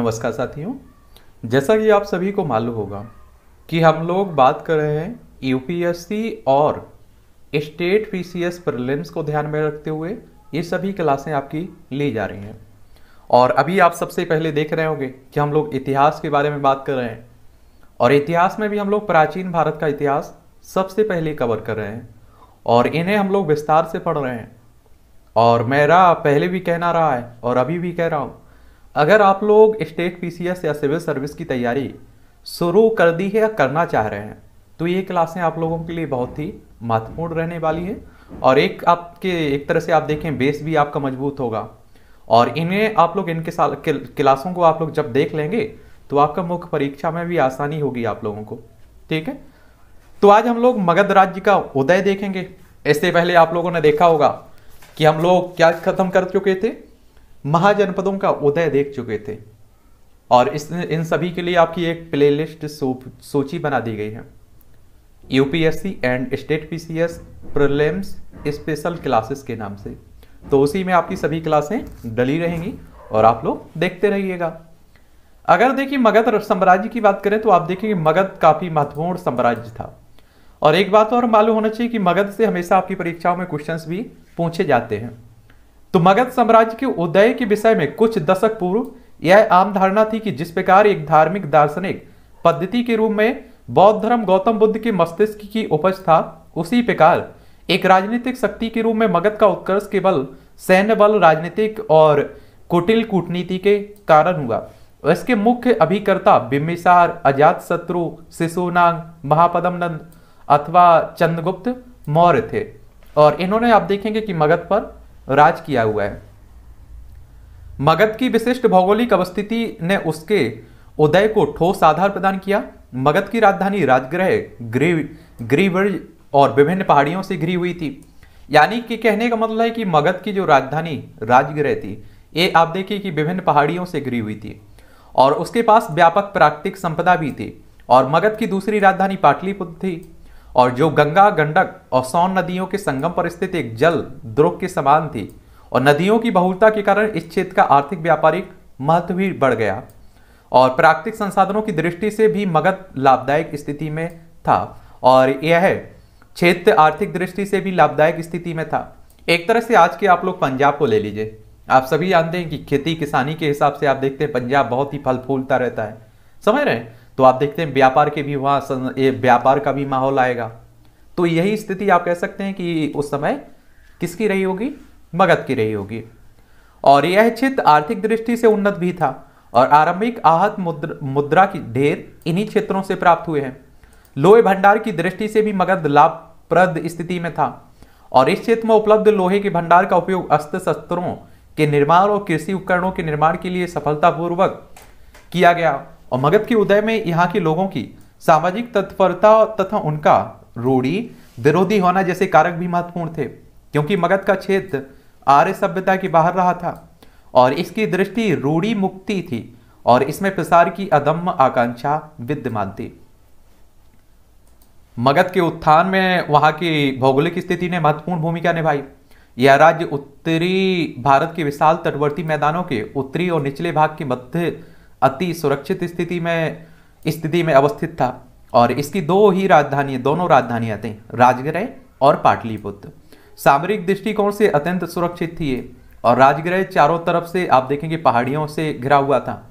नमस्कार साथियों जैसा कि आप सभी को मालूम होगा कि हम लोग बात कर रहे हैं यूपीएससी और स्टेट पीसीएस प्रीलिम्स को ध्यान में रखते हुए ये सभी क्लासें आपकी ली जा रही हैं और अभी आप सबसे पहले देख रहे होंगे कि हम लोग इतिहास के बारे में बात कर रहे हैं और इतिहास में भी हम लोग प्राचीन भारत का इतिहास सबसे पहले कवर कर रहे हैं और इन्हें हम लोग विस्तार से पढ़ रहे हैं और मेरा पहले भी कहना रहा है और अभी भी कह रहा हूँ अगर आप लोग स्टेट पीसीएस या सिविल सर्विस की तैयारी शुरू कर दी है या करना चाह रहे हैं तो ये क्लासें आप लोगों के लिए बहुत ही महत्वपूर्ण रहने वाली हैं और एक आपके एक तरह से आप देखें बेस भी आपका मजबूत होगा और इन्हें आप लोग इनके साल क्लासों को आप लोग जब देख लेंगे तो आपका मुख्य परीक्षा में भी आसानी होगी आप लोगों को ठीक है तो आज हम लोग मगध राज्य का उदय देखेंगे इससे पहले आप लोगों ने देखा होगा कि हम लोग क्या खत्म कर चुके थे महाजनपदों का उदय देख चुके थे और इस इन सभी के लिए आपकी एक प्लेलिस्ट सूची बना दी गई है UPSC and state PCS prelims special classes के नाम से तो उसी में आपकी सभी क्लासें डली रहेंगी और आप लोग देखते रहिएगा अगर देखिए मगध साम्राज्य की बात करें तो आप देखेंगे मगध काफ़ी महत्वपूर्ण साम्राज्य था और एक बात और मालूम होना चाहिए कि मगध से हमेशा आपकी परीक्षाओं में क्वेश्चंस भी पूछे जाते हैं तो मगध साम्राज्य के उदय के विषय में कुछ दशक पूर्व यह आम धारणा थी कि जिस प्रकार एक धार्मिक दार्शनिक पद्धति के रूप में बौद्ध धर्म गौतम बुद्ध के मस्तिष्क की उपज था उसी प्रकार एक राजनीतिक शक्ति के रूप में मगध का उत्कर्ष केवल सैन्य बल राजनीतिक और कुटिल कूटनीति के कारण हुआ इसके मुख्य अभिकर्ता बिम्बिसार अजात शत्रु शिशुनांग महापदमनंद अथवा चंद्रगुप्त मौर्य थे और इन्होंने आप देखेंगे कि मगध पर राज किया हुआ है मगध की विशिष्ट भौगोलिक अवस्थिति ने उसके उदय को ठोस आधार प्रदान किया मगध की राजधानी राजग्रह ग्रीवर्ज और विभिन्न पहाड़ियों से घिरी हुई थी यानी कि कहने का मतलब है कि मगध की जो राजधानी राजग्रह थी ये आप देखिए कि विभिन्न पहाड़ियों से घिरी हुई थी और उसके पास व्यापक प्राकृतिक संपदा भी थी और मगध की दूसरी राजधानी पाटलिपुत्र थी और जो गंगा गंडक और सौन नदियों के संगम पर स्थित एक जल द्रोक के समान थी और नदियों की बहुलता के कारण इस क्षेत्र का आर्थिक व्यापारिक महत्व भी बढ़ गया और प्राकृतिक संसाधनों की दृष्टि से भी मगध लाभदायक स्थिति में था और यह क्षेत्र आर्थिक दृष्टि से भी लाभदायक स्थिति में था एक तरह से आज के आप लोग पंजाब को ले लीजिए आप सभी जानते हैं कि खेती किसानी के हिसाब से आप देखते हैं पंजाब बहुत ही फल फूलता रहता है समझ रहे हैं तो आप देखते हैं व्यापार के भी वहां व्यापार का भी माहौल आएगा तो यही स्थिति आप कह सकते हैं कि उस समय किसकी रही होगी मगध की रही होगी और यह क्षेत्र आर्थिक दृष्टि से उन्नत भी था और आरंभिक आहत मुद्र, मुद्रा की ढेर इन्हीं क्षेत्रों से प्राप्त हुए हैं लोहे भंडार की दृष्टि से भी मगध लाभप्रद स्थिति में था और इस क्षेत्र में उपलब्ध लोहे के भंडार का उपयोग अस्त्र शस्त्रों के निर्माण और कृषि उपकरणों के निर्माण के लिए सफलतापूर्वक किया गया और मगध के उदय में यहाँ के लोगों की सामाजिक तत्परता तथा उनका रूढ़ी विरोधी होना जैसे कारक भी महत्वपूर्ण थे क्योंकि मगध का क्षेत्र आर्य सभ्यता के बाहर रहा था और इसकी दृष्टि रूढ़ी मुक्ति थी और इसमें प्रसार की अदम्य आकांक्षा विद्यमान थी मगध के उत्थान में वहां की भौगोलिक स्थिति ने महत्वपूर्ण भूमिका निभाई यह राज्य उत्तरी भारत के विशाल तटवर्ती मैदानों के उत्तरी और निचले भाग के मध्य अति सुरक्षित स्थिति में स्थिति में अवस्थित था और इसकी दो ही राजधानी दोनों राजधानियाँ थीं राजगृह और पाटलिपुत्र सामरिक दृष्टिकोण से अत्यंत सुरक्षित थी और राजगृह चारों तरफ से आप देखेंगे पहाड़ियों से घिरा हुआ था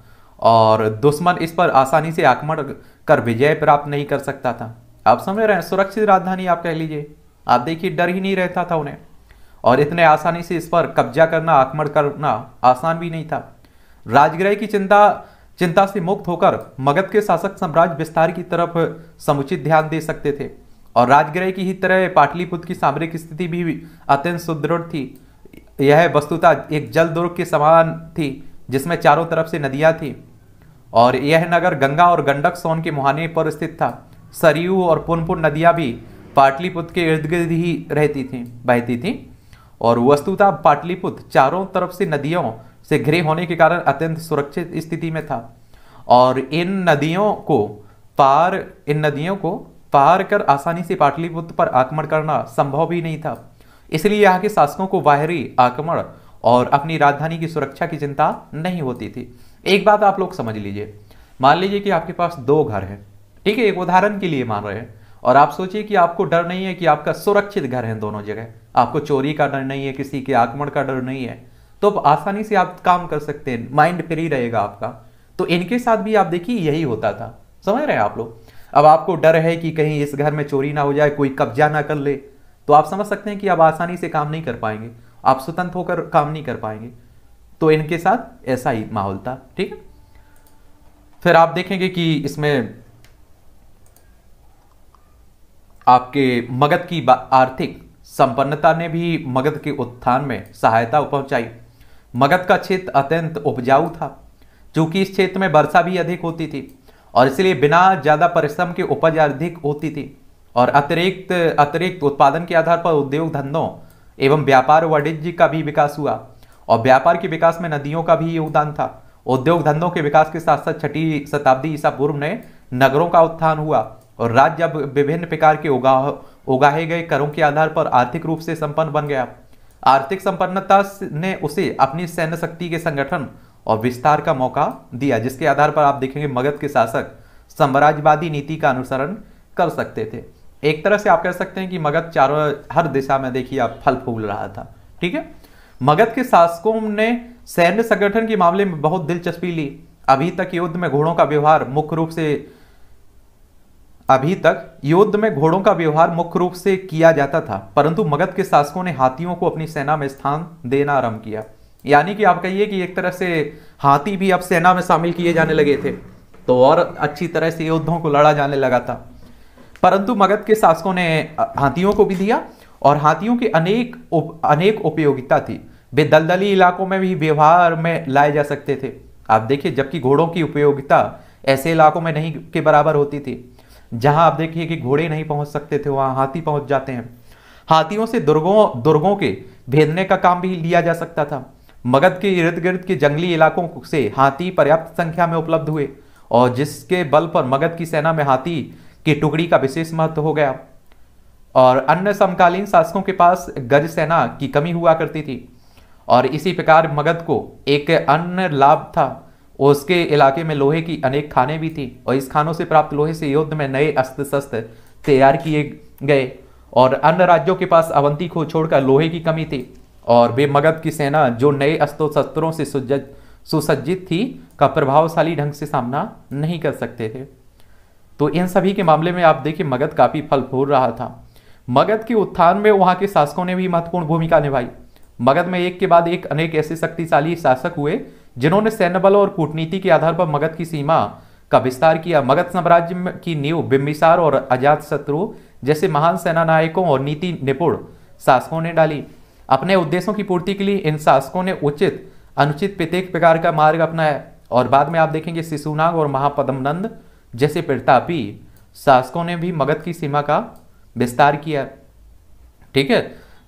और दुश्मन इस पर आसानी से आक्रमण कर विजय प्राप्त नहीं कर सकता था आप समझ रहे हैं सुरक्षित राजधानी आप कह लीजिए आप देखिए डर ही नहीं रहता था उन्हें और इतने आसानी से इस पर कब्जा करना आक्रमण करना आसान भी नहीं था राजगृह की चिंता चिंता से मुक्त होकर मगध के शासक साम्राज्य विस्तार की तरफ समुचित ध्यान दे सकते थे और राजगृह की ही तरह पाटलिपुत्र की सामरिक स्थिति भी अत्यंत सुदृढ़ थी यह वस्तुतः एक जल दुर्ग के समान थी जिसमें चारों तरफ से नदियां थी और यह नगर गंगा और गंडक सोन के मुहाने पर स्थित था सरयू और पुनपुन नदियां भी पाटलिपुत्र के इर्द गिर्द ही रहती थी बहती थी और वस्तुतः पाटलिपुत्र चारों तरफ से नदियों से घिरे होने के कारण अत्यंत सुरक्षित स्थिति में था और इन नदियों को पार इन नदियों को पार कर आसानी से पाटलिपुत्र पर आक्रमण करना संभव भी नहीं था इसलिए यहाँ के शासकों को बाहरी आक्रमण और अपनी राजधानी की सुरक्षा की चिंता नहीं होती थी एक बात आप लोग समझ लीजिए मान लीजिए कि आपके पास दो घर हैं ठीक है एक उदाहरण के लिए मान रहे हैं और आप सोचिए कि आपको डर नहीं है कि आपका सुरक्षित घर है दोनों जगह आपको चोरी का डर नहीं है किसी के आक्रमण का डर नहीं है तो आप आसानी से आप काम कर सकते हैं माइंड फ्री रहेगा आपका तो इनके साथ भी आप देखिए यही होता था समझ रहे हैं आप लोग अब आपको डर है कि कहीं इस घर में चोरी ना हो जाए कोई कब्जा ना कर ले तो आप समझ सकते हैं कि आप आसानी से काम नहीं कर पाएंगे आप स्वतंत्र होकर काम नहीं कर पाएंगे तो इनके साथ ऐसा ही माहौल था ठीक है फिर आप देखेंगे कि इसमें आपके मगध की आर्थिक संपन्नता ने भी मगध के उत्थान में सहायता पहुंचाई मगध का क्षेत्र अत्यंत उपजाऊ था चूंकि इस क्षेत्र में वर्षा भी अधिक होती थी और इसलिए बिना ज़्यादा परिश्रम के उपज अधिक होती थी और अतिरिक्त अतिरिक्त उत्पादन के आधार पर उद्योग धंधों एवं व्यापार वाणिज्य का भी विकास हुआ और व्यापार के विकास में नदियों का भी योगदान था उद्योग धंधों के विकास के साथ साथ छठी शताब्दी ईसा पूर्व में नगरों का उत्थान हुआ और राज्य अब विभिन्न प्रकार के उगा उगाहे गए करों के आधार पर आर्थिक रूप से संपन्न बन गया आर्थिक संपन्नता ने उसे अपनी सैन्य शक्ति के संगठन और विस्तार का मौका दिया जिसके आधार पर आप देखेंगे मगध के शासक साम्राज्यवादी नीति का अनुसरण कर सकते थे एक तरह से आप कह सकते हैं कि मगध चारों हर दिशा में देखिए आप फल फूल रहा था ठीक है मगध के शासकों ने सैन्य संगठन के मामले में बहुत दिलचस्पी ली अभी तक युद्ध में घोड़ों का व्यवहार मुख्य रूप से अभी तक युद्ध में घोड़ों का व्यवहार मुख्य रूप से किया जाता था परंतु मगध के शासकों ने हाथियों को अपनी सेना में स्थान देना आरंभ किया यानी कि आप कहिए कि एक तरह से हाथी भी अब सेना में शामिल किए जाने लगे थे तो और अच्छी तरह से योद्धों को लड़ा जाने लगा था परंतु मगध के शासकों ने हाथियों को भी दिया और हाथियों की अनेक उप, अनेक उपयोगिता थी वे दलदली इलाकों में भी व्यवहार में लाए जा सकते थे आप देखिए जबकि घोड़ों की उपयोगिता ऐसे इलाकों में नहीं के बराबर होती थी जहां आप देखिए कि घोड़े नहीं पहुंच सकते थे वहां हाथी पहुंच जाते हैं हाथियों से दुर्गों दुर्गों के भेदने का काम भी लिया जा सकता था मगध के इर्द गिर्द के जंगली इलाकों से हाथी पर्याप्त संख्या में उपलब्ध हुए और जिसके बल पर मगध की सेना में हाथी की टुकड़ी का विशेष महत्व हो गया और अन्य समकालीन शासकों के पास गज सेना की कमी हुआ करती थी और इसी प्रकार मगध को एक अन्य लाभ था और उसके इलाके में लोहे की अनेक खाने भी थी और इस खानों से प्राप्त लोहे से युद्ध में नए अस्त्र शस्त्र तैयार किए गए और अन्य राज्यों के पास अवंती को छोड़कर लोहे की कमी थी और वे मगध की सेना जो नए अस्त्रों शस्त्रों से सुसज्जित थी का प्रभावशाली ढंग से सामना नहीं कर सकते थे तो इन सभी के मामले में आप देखिए मगध काफ़ी फल फूल रहा था मगध के उत्थान में वहाँ के शासकों ने भी महत्वपूर्ण भूमिका निभाई मगध में एक के बाद एक अनेक ऐसे शक्तिशाली शासक हुए जिन्होंने सैन्य बलों और कूटनीति के आधार पर मगध की सीमा का विस्तार किया मगध साम्राज्य की नींव बिम्बिसार और अजात शत्रु जैसे महान सेना नायकों और नीति निपुण शासकों ने डाली अपने उद्देश्यों की पूर्ति के लिए इन शासकों ने उचित अनुचित प्रत्येक प्रकार का मार्ग अपनाया और बाद में आप देखेंगे शिशुनाग और महापदमनंद जैसे प्रतापी शासकों ने भी मगध की सीमा का विस्तार किया ठीक है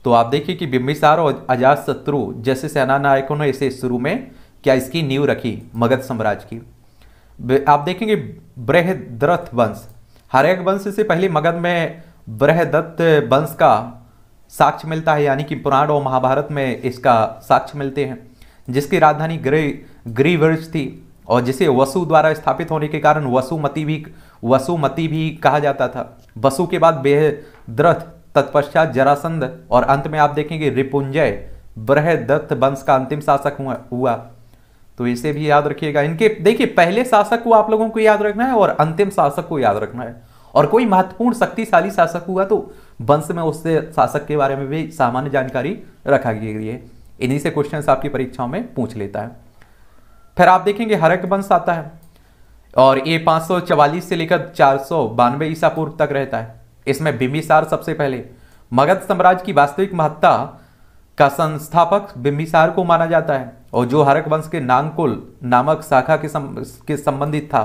तो आप देखिए कि बिम्बिसार और अजात शत्रु जैसे सेना नायकों ने इसे शुरू में क्या इसकी नींव रखी मगध साम्राज्य की आप देखेंगे बृहद्रथ वंश हरेक वंश से पहले मगध में बृहदत्त वंश का साक्ष्य मिलता है यानी कि पुराण और महाभारत में इसका साक्ष्य मिलते हैं जिसकी राजधानी ग्रह गृहवर्ष थी और जिसे वसु द्वारा स्थापित होने के कारण वसुमती भी वसुमती भी कहा जाता था वसु के बाद बेहद्रथ तत्पश्चात जरासंध और अंत में आप देखेंगे रिपुंजय बृहदत्त वंश का अंतिम शासक हुआ तो इसे भी याद रखिएगा इनके देखिए पहले शासक को आप लोगों को याद रखना है और अंतिम शासक को याद रखना है और कोई महत्वपूर्ण शक्तिशाली शासक हुआ तो वंश में उससे शासक के बारे में भी सामान्य जानकारी रखा गई है इन्हीं से क्वेश्चन आपकी परीक्षाओं में पूछ लेता है फिर आप देखेंगे हरक वंश आता है और ये पांच से लेकर चार सौ बानवे ईसा पूर्व तक रहता है इसमें बिंबिसार सबसे पहले मगध साम्राज्य की वास्तविक महत्ता का संस्थापक बिंबिसार को माना जाता है और जो हरक वंश के नांगकुल नामक शाखा के सम, के संबंधित था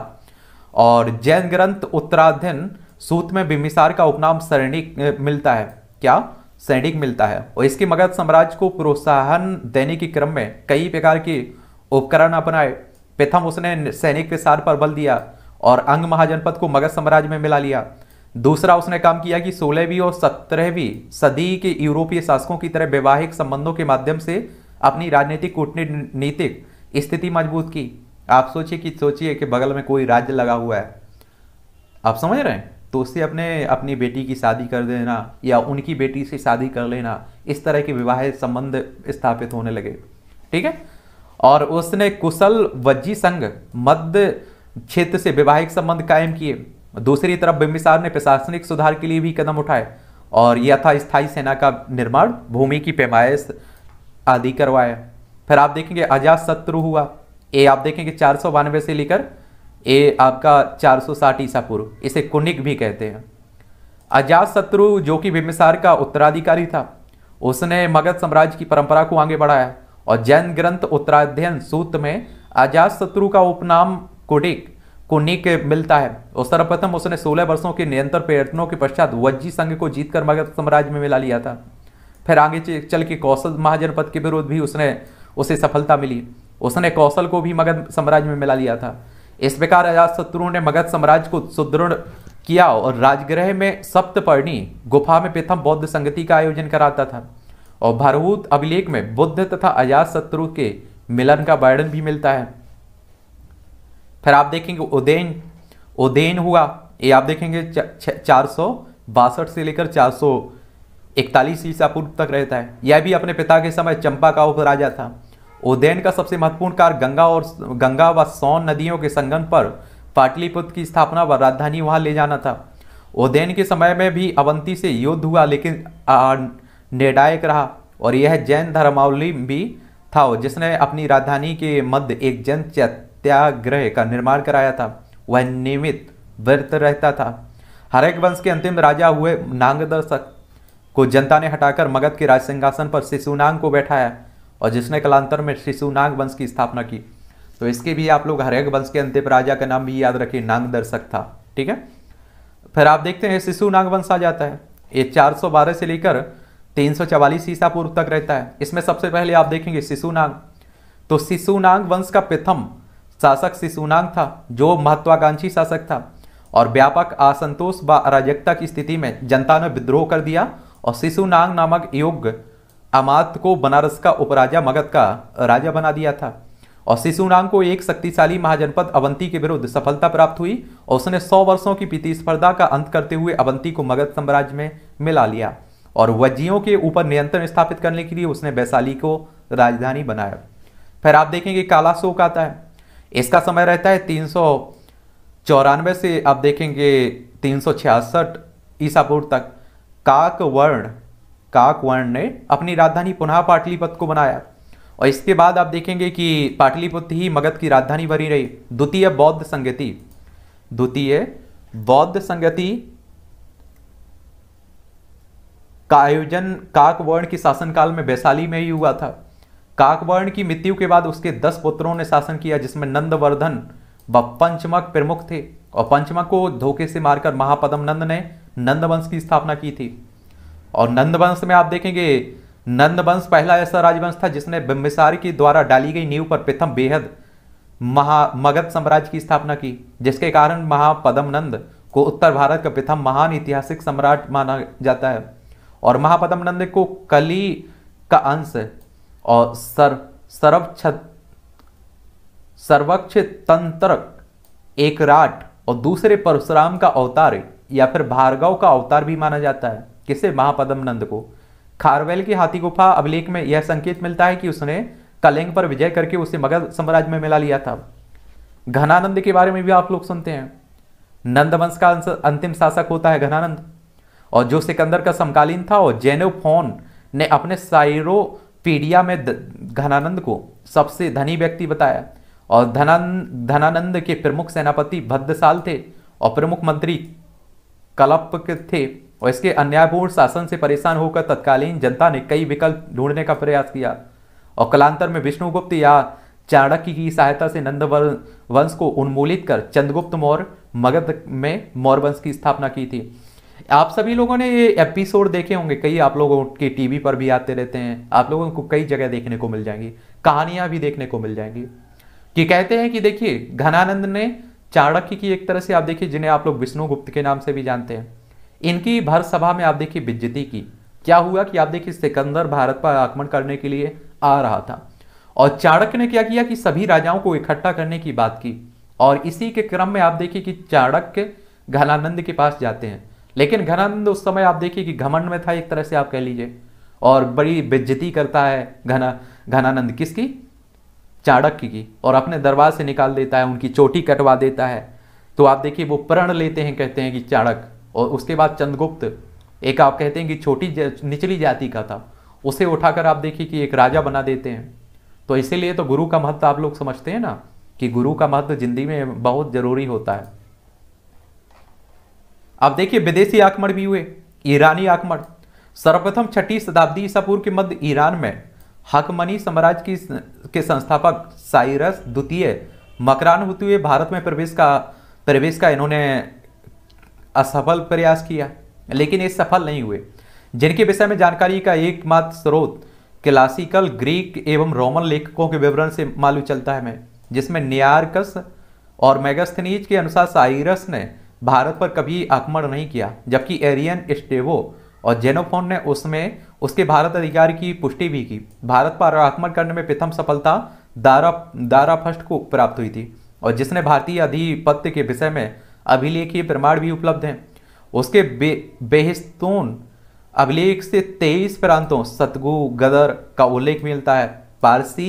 और जैन ग्रंथ उत्तराध्यन सूत में बिंबिसार का उपनाम सैनिक मिलता है क्या सैनिक मिलता है और इसके मगध साम्राज्य को प्रोत्साहन देने के क्रम में कई प्रकार के उपकरण अपनाए प्रथम उसने सैनिक विसार पर बल दिया और अंग महाजनपद को मगध साम्राज्य में मिला लिया दूसरा उसने काम किया कि सोलहवीं और सत्रहवीं सदी के यूरोपीय शासकों की तरह वैवाहिक संबंधों के माध्यम से अपनी राजनीतिक कूटनीतिक स्थिति मजबूत की आप सोचिए कि सोचिए कि बगल में कोई राज्य लगा हुआ है आप समझ रहे हैं तो उससे अपने अपनी बेटी की शादी कर देना या उनकी बेटी से शादी कर लेना इस तरह के विवाह संबंध स्थापित होने लगे ठीक है और उसने कुशल वज्जी संघ मध्य क्षेत्र से वैवाहिक संबंध कायम किए दूसरी तरफ बिंबिसार ने प्रशासनिक सुधार के लिए भी कदम उठाए और यह था स्थायी सेना का निर्माण भूमि की पैमाइश आदि करवाया फिर आप देखेंगे अजात शत्रु हुआ ये आप देखेंगे चार सौ बानवे से लेकर ये आपका चार सौ ईसा पूर्व इसे कुनिक भी कहते हैं अजात शत्रु जो कि बिम्बिसार का उत्तराधिकारी था उसने मगध साम्राज्य की परंपरा को आगे बढ़ाया और जैन ग्रंथ उत्तराध्ययन सूत्र में अजात शत्रु का उपनाम कुडिक को निक मिलता है और सर्वप्रथम उसने 16 वर्षों के निरंतर प्रयत्नों के पश्चात वज्जी संघ को जीतकर मगध साम्राज्य में मिला लिया था फिर आगे चल के कौशल महाजनपद के विरोध भी उसने उसे सफलता मिली उसने कौशल को भी मगध साम्राज्य में मिला लिया था इस प्रकार अजातशत्रु ने मगध साम्राज्य को सुदृढ़ किया और राजगृह में सप्तपर्णी गुफा में प्रथम बौद्ध संगति का आयोजन कराता था और भारभूत अभिलेख में बुद्ध तथा अजातशत्रु के मिलन का वर्णन भी मिलता है फिर आप देखेंगे उदयन उदयन हुआ ये आप देखेंगे चार सौ बासठ से लेकर चार सौ इकतालीस ईसा पूर्व तक रहता है यह भी अपने पिता के समय चंपा का पर राजा था उदयन का सबसे महत्वपूर्ण कार्य गंगा और गंगा व सौन नदियों के संगम पर पाटलिपुत्र की स्थापना व राजधानी वहां ले जाना था उदयन के समय में भी अवंती से युद्ध हुआ लेकिन निर्णायक रहा और यह जैन धर्मावली भी था जिसने अपनी राजधानी के मध्य एक जैन सत्याग्रह का निर्माण कराया था वह नियमित व्रत रहता था हरेक वंश के अंतिम राजा हुए नांगदर्शक को जनता ने हटाकर मगध के राज सिंहासन पर शिशुनांग को बैठाया और जिसने कलांतर में शिशुनांग वंश की स्थापना की तो इसके भी आप लोग हरेक वंश के अंतिम राजा का नाम भी याद रखिए नांगदर्शक था ठीक है फिर आप देखते हैं शिशु नाग वंश आ जाता है ये चार से लेकर तीन सौ चवालीस ईसा पूर्व तक रहता है इसमें सबसे पहले आप देखेंगे शिशु नाग तो शिशु नाग वंश का प्रथम शासक शिशुनांग था जो महत्वाकांक्षी शासक था और व्यापक असंतोष व अराजकता की स्थिति में जनता ने विद्रोह कर दिया और शिशुनांग नामक योग्य अमात को बनारस का उपराजा मगध का राजा बना दिया था और शिशुनांग को एक शक्तिशाली महाजनपद अवंती के विरुद्ध सफलता प्राप्त हुई और उसने सौ वर्षों की प्रतिस्पर्धा का अंत करते हुए अवंती को मगध साम्राज्य में मिला लिया और वज्जियों के ऊपर नियंत्रण स्थापित करने के लिए उसने वैशाली को राजधानी बनाया फिर आप देखेंगे कालाशोक आता है इसका समय रहता है तीन चौरानवे से आप देखेंगे तीन सौ छियासठ ईसापुर तक काकवर्ण काकवर्ण ने अपनी राजधानी पुनः पाटलिपुत्र को बनाया और इसके बाद आप देखेंगे कि पाटलिपुत्र ही मगध की राजधानी बनी रही द्वितीय बौद्ध संगति द्वितीय बौद्ध संगति का आयोजन काकवर्ण के शासनकाल में वैशाली में ही हुआ था काकवर्ण की मृत्यु के बाद उसके दस पुत्रों ने शासन किया जिसमें नंदवर्धन व पंचमक प्रमुख थे और पंचमक को धोखे से मारकर महापदम नंद ने नंदवंश की स्थापना की थी और नंदवंश में आप देखेंगे नंदवंश पहला ऐसा राजवंश था जिसने बिम्बिसारी के द्वारा डाली गई नींव पर प्रथम बेहद महा मगध साम्राज्य की स्थापना की जिसके कारण महापदम नंद को उत्तर भारत का प्रथम महान ऐतिहासिक सम्राट माना जाता है और महापदम नंद को कली का अंश और सर्व सर्वक्ष सर्वक्ष तंत्रक एकराट और दूसरे परशुराम का अवतार या फिर भार्गव का अवतार भी माना जाता है किसे महापदम नंद को खारवेल की हाथी गुफा अभिलेख में यह संकेत मिलता है कि उसने कलिंग पर विजय करके उसे मगध साम्राज्य में मिला लिया था घनानंद के बारे में भी आप लोग सुनते हैं नंद वंश का अंतिम शासक होता है घनानंद और जो सिकंदर का समकालीन था और जेनोफोन ने अपने साइरो पीडिया में घनानंद को सबसे धनी व्यक्ति बताया और धनानंद के प्रमुख सेनापति भद्रसाल थे और प्रमुख मंत्री कलप थे और इसके अन्यायपूर्ण शासन से परेशान होकर तत्कालीन जनता ने कई विकल्प ढूंढने का प्रयास किया और कलांतर में विष्णुगुप्त या चाणक्य की सहायता से नंद वंश को उन्मूलित कर चंद्रगुप्त मौर्य मगध में मौर्य वंश की स्थापना की थी आप सभी लोगों ने ये एपिसोड देखे होंगे कई आप लोगों के टीवी पर भी आते रहते हैं आप लोगों को कई जगह देखने को मिल जाएंगी कहानियां भी देखने को मिल जाएंगी कि कहते हैं कि देखिए घनानंद ने चाणक्य की एक तरह से आप देखिए जिन्हें आप लोग विष्णुगुप्त के नाम से भी जानते हैं इनकी भर सभा में आप देखिए बिजती की क्या हुआ कि आप देखिए सिकंदर भारत पर आक्रमण करने के लिए आ रहा था और चाणक्य ने क्या किया कि सभी राजाओं को इकट्ठा करने की बात की और इसी के क्रम में आप देखिए कि चाणक्य घनानंद के पास जाते हैं लेकिन घनानंद उस समय आप देखिए कि घमंड में था एक तरह से आप कह लीजिए और बड़ी बेज्जती करता है घना घनानंद किसकी चाणक्य की, और अपने दरबार से निकाल देता है उनकी चोटी कटवा देता है तो आप देखिए वो प्रण लेते हैं कहते हैं कि चाणक और उसके बाद चंद्रगुप्त एक आप कहते हैं कि छोटी निचली जाति का था उसे उठाकर आप देखिए कि एक राजा बना देते हैं तो इसीलिए तो गुरु का महत्व आप लोग समझते हैं ना कि गुरु का महत्व ज़िंदगी में बहुत ज़रूरी होता है अब देखिए विदेशी आक्रमण भी हुए ईरानी आक्रमण सर्वप्रथम छठी शताब्दी ईसा पूर्व के मध्य ईरान में हकमनी साम्राज्य की के संस्थापक साइरस द्वितीय मकरान होते हुए भारत में प्रवेश का प्रवेश का इन्होंने असफल प्रयास किया लेकिन ये सफल नहीं हुए जिनके विषय में जानकारी का एकमात्र स्रोत क्लासिकल ग्रीक एवं रोमन लेखकों के विवरण से मालूम चलता है हमें जिसमें नियारकस और मैगस्थनीज के अनुसार साइरस ने भारत पर कभी आक्रमण नहीं किया जबकि एरियन स्टेवो और जेनोफोन ने उसमें उसके भारत अधिकार की पुष्टि भी की भारत पर आक्रमण करने में प्रथम सफलता दारा दारा फर्स्ट को प्राप्त हुई थी और जिसने भारतीय अधिपत्य के विषय में अभिलेखीय प्रमाण भी उपलब्ध हैं उसके बे बेहिस्तून अभिलेख से तेईस प्रांतों सतगु गदर का उल्लेख मिलता है पारसी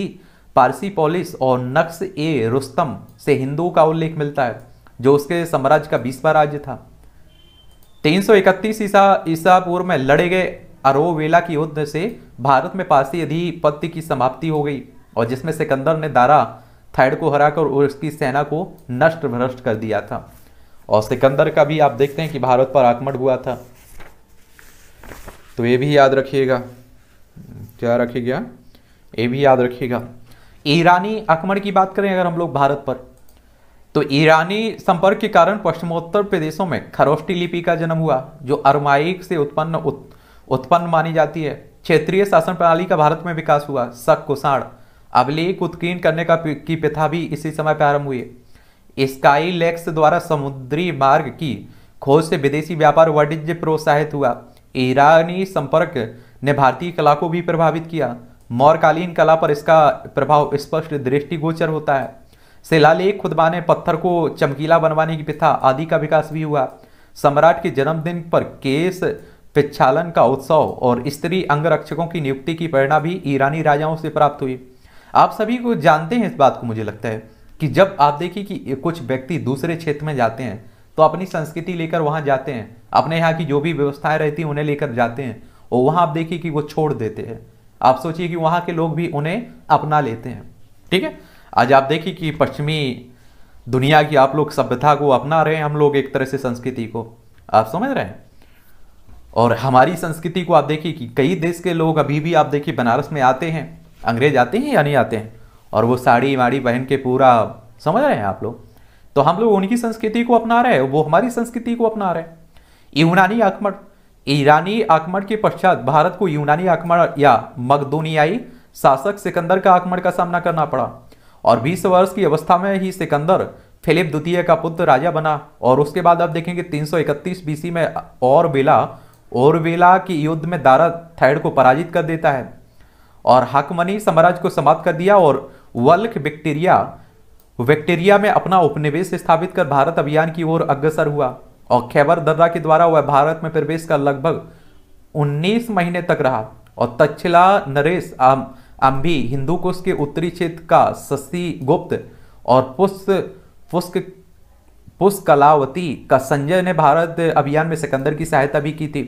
पारसी पॉलिस और नक्स ए रुस्तम से हिंदू का उल्लेख मिलता है जो उसके साम्राज्य का बीसवा राज्य था 331 ईसा ईसा पूर्व में लड़े गए अरोवेला की युद्ध से भारत में पारसी अधिपत्य की समाप्ति हो गई और जिसमें सिकंदर ने दारा थाइड को हराकर और उसकी सेना को नष्ट भ्रष्ट कर दिया था और सिकंदर का भी आप देखते हैं कि भारत पर आक्रमण हुआ था तो ये भी याद रखिएगा क्या रखिएगा ये भी याद रखिएगा ईरानी आक्रमण की बात करें अगर हम लोग भारत पर तो ईरानी संपर्क के कारण पश्चिमोत्तर प्रदेशों में खरोष्टी लिपि का जन्म हुआ जो अरमाइक से उत्पन्न उत, उत्पन्न मानी जाती है क्षेत्रीय शासन प्रणाली का भारत में विकास हुआ शक कुषाण अभिलेख उत्कीर्ण करने का की प्रथा भी इसी समय प्रारंभ हुई स्काई लेक्स द्वारा समुद्री मार्ग की खोज से विदेशी व्यापार वाणिज्य प्रोत्साहित हुआ ईरानी संपर्क ने भारतीय कला को भी प्रभावित किया मौर्यकालीन कला पर इसका प्रभाव स्पष्ट दृष्टिगोचर होता है शिलालेख खुदवाने पत्थर को चमकीला बनवाने की प्रथा आदि का विकास भी हुआ सम्राट के जन्मदिन पर केस पिछालन का उत्सव और स्त्री अंगरक्षकों की नियुक्ति की प्रेरणा भी ईरानी राजाओं से प्राप्त हुई आप सभी को जानते हैं इस बात को मुझे लगता है कि जब आप देखिए कि कुछ व्यक्ति दूसरे क्षेत्र में जाते हैं तो अपनी संस्कृति लेकर वहां जाते हैं अपने यहाँ की जो भी व्यवस्थाएं रहती हैं उन्हें लेकर जाते हैं और वहाँ आप देखिए कि वो छोड़ देते हैं आप सोचिए कि वहाँ के लोग भी उन्हें अपना लेते हैं ठीक है आज आप देखिए कि पश्चिमी दुनिया की आप लोग सभ्यता को अपना रहे हैं हम लोग एक तरह से संस्कृति को आप समझ रहे हैं और हमारी संस्कृति को आप देखिए कि कई देश के लोग अभी भी आप देखिए बनारस में आते हैं अंग्रेज आते हैं या नहीं आते हैं और वो साड़ी वाड़ी पहन के पूरा समझ रहे हैं आप लोग तो हम लोग उनकी संस्कृति को अपना रहे हैं वो हमारी संस्कृति को अपना रहे हैं यूनानी आक्रमण ईरानी आक्रमण के पश्चात भारत को यूनानी आक्रमण या मकदूनियाई शासक सिकंदर का आक्रमण का सामना करना पड़ा और 20 वर्ष की अवस्था में ही सिकंदर फिलिप द्वितीय का पुत्र राजा बना और उसके बाद आप देखेंगे 331 बीसी में और बेला और बेला की युद्ध में दारा थैड को पराजित कर देता है और हकमनी साम्राज्य को समाप्त कर दिया और वल्ख बैक्टीरिया बैक्टीरिया में अपना उपनिवेश स्थापित कर भारत अभियान की ओर अग्रसर हुआ और खैबर दर्रा के द्वारा वह भारत में प्रवेश कर लगभग 19 महीने तक रहा और तक्षला नरेश अम्भी हिंदू कुश के उत्तरी क्षेत्र का शशि गुप्त और पुष्क पुष्कलावती का संजय ने भारत अभियान में सिकंदर की सहायता भी की थी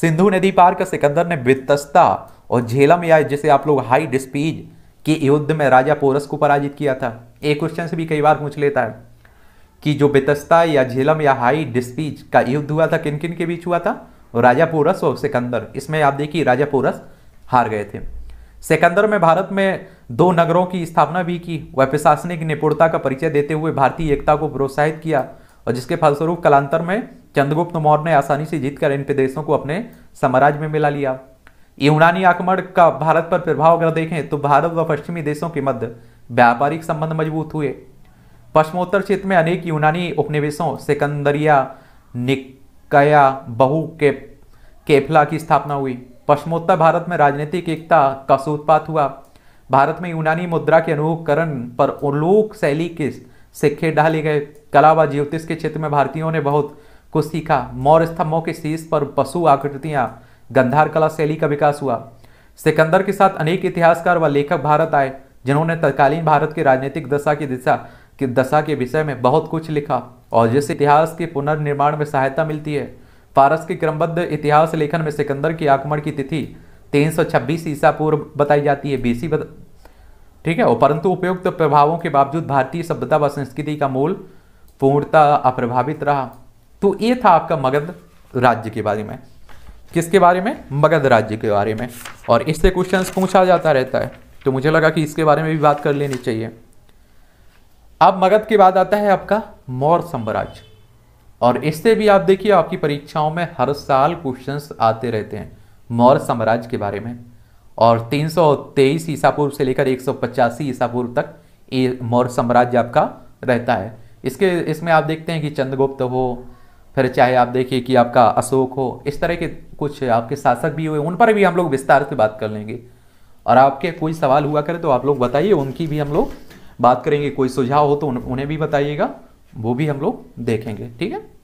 सिंधु नदी पार का सिकंदर ने वित्तस्ता और झेलम या जिसे आप लोग हाई डिस्पीज के युद्ध में राजा पोरस को पराजित किया था एक क्वेश्चन से भी कई बार पूछ लेता है कि जो वित्तस्ता या झेलम या हाई डिस्पीज का युद्ध हुआ था किन किन के बीच हुआ था राजा पोरस और सिकंदर इसमें आप देखिए राजा पोरस हार गए थे सिकंदर में भारत में दो नगरों की स्थापना भी की वह प्रशासनिक निपुणता का परिचय देते हुए भारतीय एकता को प्रोत्साहित किया और जिसके फलस्वरूप कलांतर में चंद्रगुप्त मौर्य ने आसानी से जीतकर इन प्रदेशों को अपने साम्राज्य में मिला लिया यूनानी आक्रमण का भारत पर प्रभाव अगर देखें तो भारत व पश्चिमी देशों के मध्य व्यापारिक संबंध मजबूत हुए पश्चिमोत्तर क्षेत्र में अनेक यूनानी उपनिवेशों सिकंदरिया निकया बहु के केफला की स्थापना हुई पश्चिमोत्तर भारत में राजनीतिक एकता का सूत्रपात हुआ भारत में यूनानी मुद्रा के अनुकरण पर उलोक शैली के सिक्के डाले गए कला व ज्योतिष के क्षेत्र में भारतीयों ने बहुत कुछ सीखा मौर्य स्तंभों के शीर्ष पर पशु आकृतियां गंधार कला शैली का विकास हुआ सिकंदर के साथ अनेक इतिहासकार व लेखक भारत आए जिन्होंने तत्कालीन भारत की राजनीतिक दशा की दिशा की दशा के विषय में बहुत कुछ लिखा और जिससे इतिहास के पुनर्निर्माण में सहायता मिलती है फारस के क्रमबद्ध इतिहास लेखन में सिकंदर के आक्रमण की तिथि 326 ईसा पूर्व बताई जाती है बीसी बत... ठीक है परंतु उपयुक्त प्रभावों के बावजूद भारतीय सभ्यता व संस्कृति का मूल पूर्णता अप्रभावित रहा तो ये था आपका मगध राज्य के बारे में किसके बारे में मगध राज्य के बारे में और इससे क्वेश्चन पूछा जाता रहता है तो मुझे लगा कि इसके बारे में भी बात कर लेनी चाहिए अब मगध के बाद आता है आपका मौर्य साम्राज्य और इससे भी आप देखिए आपकी परीक्षाओं में हर साल क्वेश्चंस आते रहते हैं मौर्य साम्राज्य के बारे में और 323 ईसा पूर्व से लेकर एक ईसा पूर्व तक ये मौर्य साम्राज्य आपका रहता है इसके इसमें आप देखते हैं कि चंद्रगुप्त हो फिर चाहे आप देखिए कि आपका अशोक हो इस तरह के कुछ आपके शासक भी हुए उन पर भी हम लोग विस्तार से बात कर लेंगे और आपके कोई सवाल हुआ करे तो आप लोग बताइए उनकी भी हम लोग बात करेंगे कोई सुझाव हो तो उन, उन्हें भी बताइएगा वो भी हम लोग देखेंगे ठीक है